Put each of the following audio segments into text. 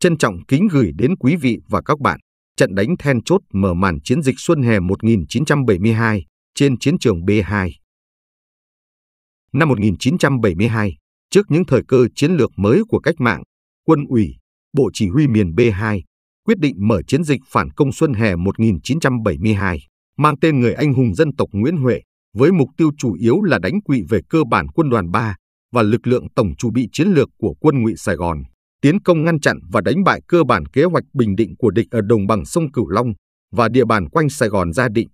Trân trọng kính gửi đến quý vị và các bạn trận đánh then chốt mở màn chiến dịch xuân hè 1972 trên chiến trường B2. Năm 1972, trước những thời cơ chiến lược mới của cách mạng, quân ủy, Bộ Chỉ huy miền B2 quyết định mở chiến dịch phản công xuân hè 1972, mang tên người anh hùng dân tộc Nguyễn Huệ, với mục tiêu chủ yếu là đánh quỵ về cơ bản quân đoàn 3 và lực lượng tổng chủ bị chiến lược của quân ngụy Sài Gòn tiến công ngăn chặn và đánh bại cơ bản kế hoạch bình định của địch ở đồng bằng sông Cửu Long và địa bàn quanh Sài Gòn gia định.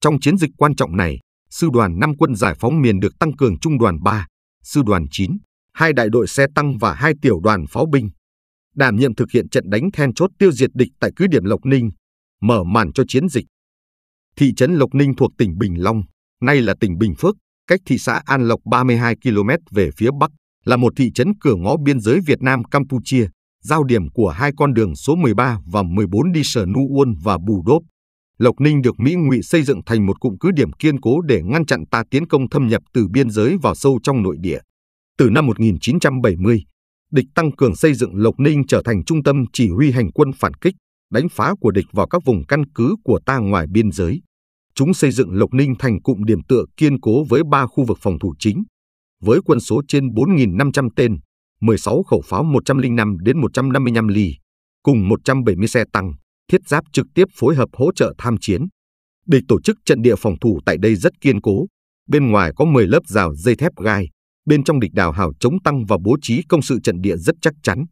Trong chiến dịch quan trọng này, sư đoàn 5 quân giải phóng miền được tăng cường trung đoàn 3, sư đoàn 9, hai đại đội xe tăng và hai tiểu đoàn pháo binh. Đảm nhiệm thực hiện trận đánh then chốt tiêu diệt địch tại cứ điểm Lộc Ninh, mở màn cho chiến dịch. Thị trấn Lộc Ninh thuộc tỉnh Bình Long, nay là tỉnh Bình Phước, cách thị xã An Lộc 32 km về phía bắc là một thị trấn cửa ngõ biên giới Việt Nam Campuchia, giao điểm của hai con đường số 13 và 14 đi Sở Nu Uôn và Bù Đốp. Lộc Ninh được Mỹ ngụy xây dựng thành một cụm cứ điểm kiên cố để ngăn chặn ta tiến công thâm nhập từ biên giới vào sâu trong nội địa. Từ năm 1970, địch tăng cường xây dựng Lộc Ninh trở thành trung tâm chỉ huy hành quân phản kích, đánh phá của địch vào các vùng căn cứ của ta ngoài biên giới. Chúng xây dựng Lộc Ninh thành cụm điểm tựa kiên cố với ba khu vực phòng thủ chính, với quân số trên 4.500 tên, 16 khẩu pháo 105 đến 155 ly, cùng 170 xe tăng, thiết giáp trực tiếp phối hợp hỗ trợ tham chiến. Địch tổ chức trận địa phòng thủ tại đây rất kiên cố, bên ngoài có 10 lớp rào dây thép gai, bên trong địch đào hào chống tăng và bố trí công sự trận địa rất chắc chắn.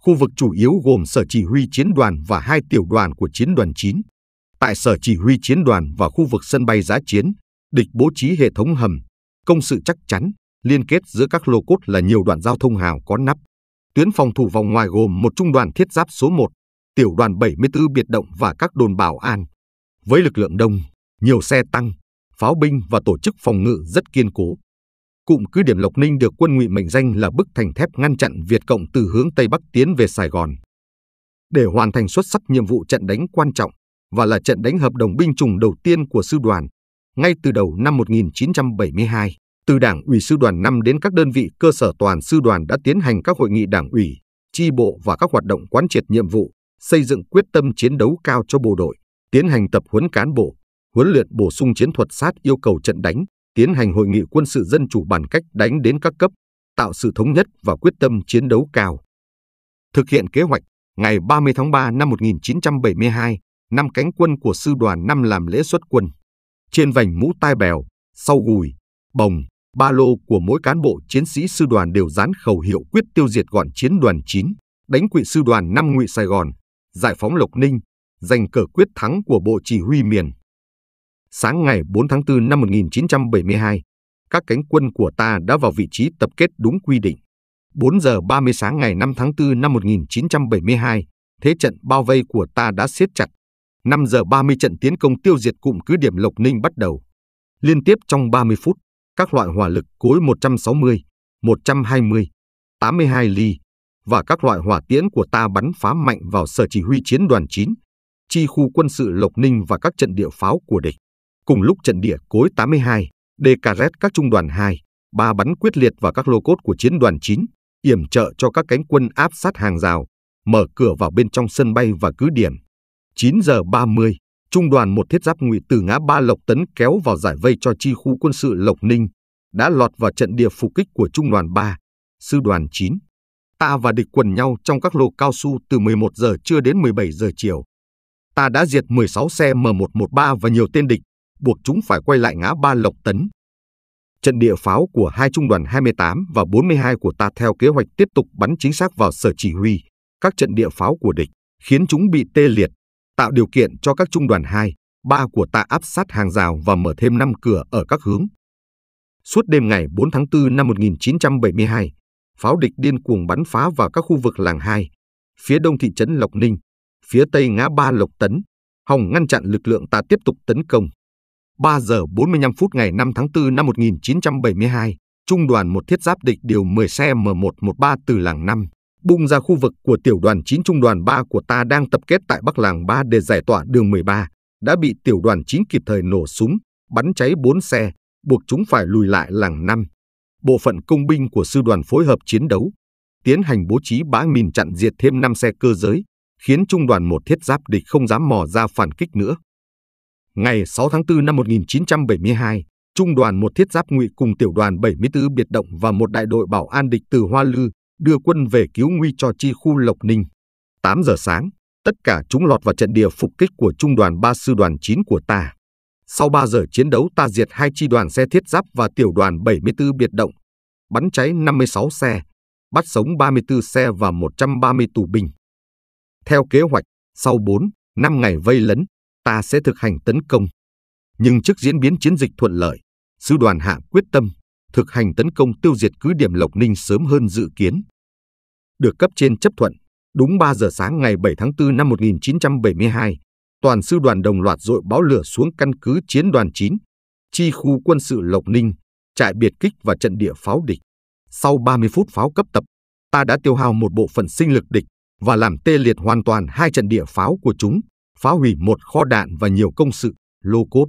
Khu vực chủ yếu gồm sở chỉ huy chiến đoàn và hai tiểu đoàn của chiến đoàn 9. Tại sở chỉ huy chiến đoàn và khu vực sân bay giá chiến, địch bố trí hệ thống hầm, công sự chắc chắn, liên kết giữa các lô cốt là nhiều đoạn giao thông hào có nắp. Tuyến phòng thủ vòng ngoài gồm một trung đoàn thiết giáp số 1, tiểu đoàn 74 biệt động và các đồn bảo an. Với lực lượng đông, nhiều xe tăng, pháo binh và tổ chức phòng ngự rất kiên cố. Cụm cứ điểm Lộc Ninh được quân ngụy mệnh danh là bức thành thép ngăn chặn Việt Cộng từ hướng Tây Bắc tiến về Sài Gòn. Để hoàn thành xuất sắc nhiệm vụ trận đánh quan trọng và là trận đánh hợp đồng binh chủng đầu tiên của sư đoàn, ngay từ đầu năm 1972, từ Đảng ủy Sư đoàn 5 đến các đơn vị cơ sở toàn sư đoàn đã tiến hành các hội nghị đảng ủy, tri bộ và các hoạt động quán triệt nhiệm vụ, xây dựng quyết tâm chiến đấu cao cho bộ đội, tiến hành tập huấn cán bộ, huấn luyện bổ sung chiến thuật sát yêu cầu trận đánh, tiến hành hội nghị quân sự dân chủ bàn cách đánh đến các cấp, tạo sự thống nhất và quyết tâm chiến đấu cao. Thực hiện kế hoạch, ngày 30 tháng 3 năm 1972, năm cánh quân của sư đoàn 5 làm lễ xuất quân. Trên vành mũ tai bèo, sau gùi, bồng, ba lô của mỗi cán bộ chiến sĩ sư đoàn đều dán khẩu hiệu quyết tiêu diệt gọn chiến đoàn 9, đánh quỵ sư đoàn 5 ngụy Sài Gòn, giải phóng Lộc Ninh, giành cờ quyết thắng của Bộ Chỉ huy miền. Sáng ngày 4 tháng 4 năm 1972, các cánh quân của ta đã vào vị trí tập kết đúng quy định. 4 giờ 30 sáng ngày 5 tháng 4 năm 1972, thế trận bao vây của ta đã siết chặt. 5 giờ 30 trận tiến công tiêu diệt cụm cứ điểm Lộc Ninh bắt đầu. Liên tiếp trong 30 phút, các loại hỏa lực cối 160, 120, 82 ly và các loại hỏa tiễn của ta bắn phá mạnh vào sở chỉ huy chiến đoàn 9, chi khu quân sự Lộc Ninh và các trận địa pháo của địch. Cùng lúc trận địa cối 82, DKZ các trung đoàn 2, 3 bắn quyết liệt vào các lô cốt của chiến đoàn 9, yểm trợ cho các cánh quân áp sát hàng rào, mở cửa vào bên trong sân bay và cứ điểm. 9 giờ 30, trung đoàn một thiết giáp ngụy từ ngã ba Lộc Tấn kéo vào giải vây cho chi khu quân sự Lộc Ninh, đã lọt vào trận địa phục kích của trung đoàn 3, sư đoàn 9. Ta và địch quần nhau trong các lô cao su từ 11 giờ trưa đến 17 giờ chiều. Ta đã diệt 16 xe M113 và nhiều tên địch, buộc chúng phải quay lại ngã ba Lộc Tấn. Trận địa pháo của hai trung đoàn 28 và 42 của ta theo kế hoạch tiếp tục bắn chính xác vào sở chỉ huy, các trận địa pháo của địch, khiến chúng bị tê liệt, tạo điều kiện cho các trung đoàn 2, 3 của ta áp sát hàng rào và mở thêm 5 cửa ở các hướng. Suốt đêm ngày 4 tháng 4 năm 1972, pháo địch điên cuồng bắn phá vào các khu vực làng 2, phía đông thị trấn Lộc Ninh, phía tây ngã ba Lộc Tấn, hòng ngăn chặn lực lượng ta tiếp tục tấn công. 3 giờ 45 phút ngày 5 tháng 4 năm 1972, Trung đoàn một thiết giáp địch điều 10 xe M113 từ làng 5 bung ra khu vực của tiểu đoàn 9 trung đoàn 3 của ta đang tập kết tại Bắc Làng 3 để giải tỏa đường 13, đã bị tiểu đoàn 9 kịp thời nổ súng, bắn cháy 4 xe, buộc chúng phải lùi lại làng 5. Bộ phận công binh của sư đoàn phối hợp chiến đấu, tiến hành bố trí bã mìn chặn diệt thêm 5 xe cơ giới, khiến trung đoàn một thiết giáp địch không dám mò ra phản kích nữa. Ngày 6 tháng 4 năm 1972, trung đoàn một thiết giáp ngụy cùng tiểu đoàn 74 biệt động và một đại đội bảo an địch từ Hoa Lư đưa quân về cứu nguy cho chi khu Lộc Ninh. 8 giờ sáng, tất cả chúng lọt vào trận địa phục kích của trung đoàn 3 sư đoàn 9 của ta. Sau 3 giờ chiến đấu ta diệt hai chi đoàn xe thiết giáp và tiểu đoàn 74 biệt động, bắn cháy 56 xe, bắt sống 34 xe và 130 tù binh. Theo kế hoạch, sau 4, 5 ngày vây lấn, ta sẽ thực hành tấn công. Nhưng trước diễn biến chiến dịch thuận lợi, sư đoàn hạ quyết tâm thực hành tấn công tiêu diệt cứ điểm Lộc Ninh sớm hơn dự kiến. Được cấp trên chấp thuận, đúng 3 giờ sáng ngày 7 tháng 4 năm 1972, toàn sư đoàn đồng loạt dội báo lửa xuống căn cứ chiến đoàn 9, chi khu quân sự Lộc Ninh, trại biệt kích và trận địa pháo địch. Sau 30 phút pháo cấp tập, ta đã tiêu hao một bộ phận sinh lực địch và làm tê liệt hoàn toàn hai trận địa pháo của chúng, phá hủy một kho đạn và nhiều công sự, lô cốt.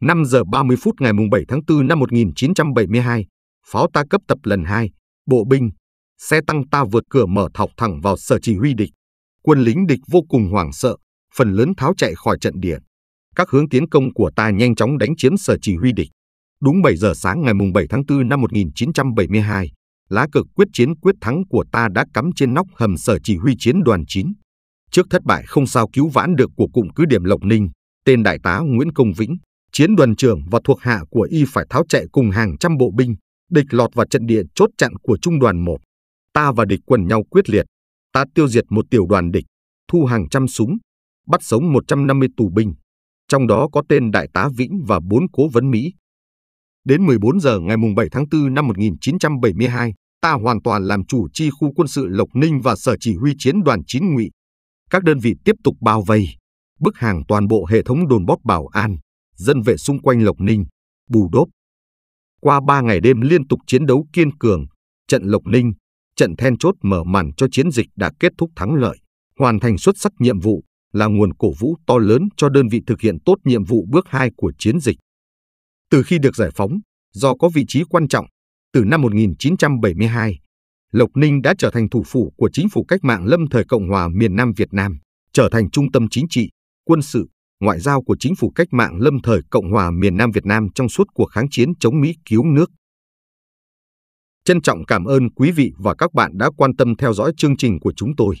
5 giờ 30 phút ngày 7 tháng 4 năm 1972, pháo ta cấp tập lần 2, bộ binh, xe tăng ta vượt cửa mở thọc thẳng vào sở chỉ huy địch. Quân lính địch vô cùng hoảng sợ, phần lớn tháo chạy khỏi trận địa. Các hướng tiến công của ta nhanh chóng đánh chiếm sở chỉ huy địch. Đúng 7 giờ sáng ngày 7 tháng 4 năm 1972, lá cờ quyết chiến quyết thắng của ta đã cắm trên nóc hầm sở chỉ huy chiến đoàn 9. Trước thất bại không sao cứu vãn được của cụm cứ điểm Lộc Ninh, tên đại tá Nguyễn Công Vĩnh, chiến đoàn trưởng và thuộc hạ của y phải tháo chạy cùng hàng trăm bộ binh, địch lọt vào trận địa chốt chặn của trung đoàn 1. Ta và địch quần nhau quyết liệt, ta tiêu diệt một tiểu đoàn địch, thu hàng trăm súng, bắt sống 150 tù binh, trong đó có tên Đại tá Vĩnh và bốn cố vấn Mỹ. Đến 14 giờ ngày 7 tháng 4 năm 1972, ta hoàn toàn làm chủ chi khu quân sự Lộc Ninh và sở chỉ huy chiến đoàn chính ngụy. Các đơn vị tiếp tục bao vây, bức hàng toàn bộ hệ thống đồn bót bảo an, dân vệ xung quanh Lộc Ninh, bù đốp. Qua ba ngày đêm liên tục chiến đấu kiên cường, trận Lộc Ninh, trận then chốt mở màn cho chiến dịch đã kết thúc thắng lợi, hoàn thành xuất sắc nhiệm vụ là nguồn cổ vũ to lớn cho đơn vị thực hiện tốt nhiệm vụ bước 2 của chiến dịch. Từ khi được giải phóng, do có vị trí quan trọng, từ năm 1972, Lộc Ninh đã trở thành thủ phủ của chính phủ cách mạng lâm thời Cộng hòa miền Nam Việt Nam, trở thành trung tâm chính trị, quân sự, ngoại giao của chính phủ cách mạng lâm thời Cộng hòa miền Nam Việt Nam trong suốt cuộc kháng chiến chống Mỹ cứu nước. Trân trọng cảm ơn quý vị và các bạn đã quan tâm theo dõi chương trình của chúng tôi.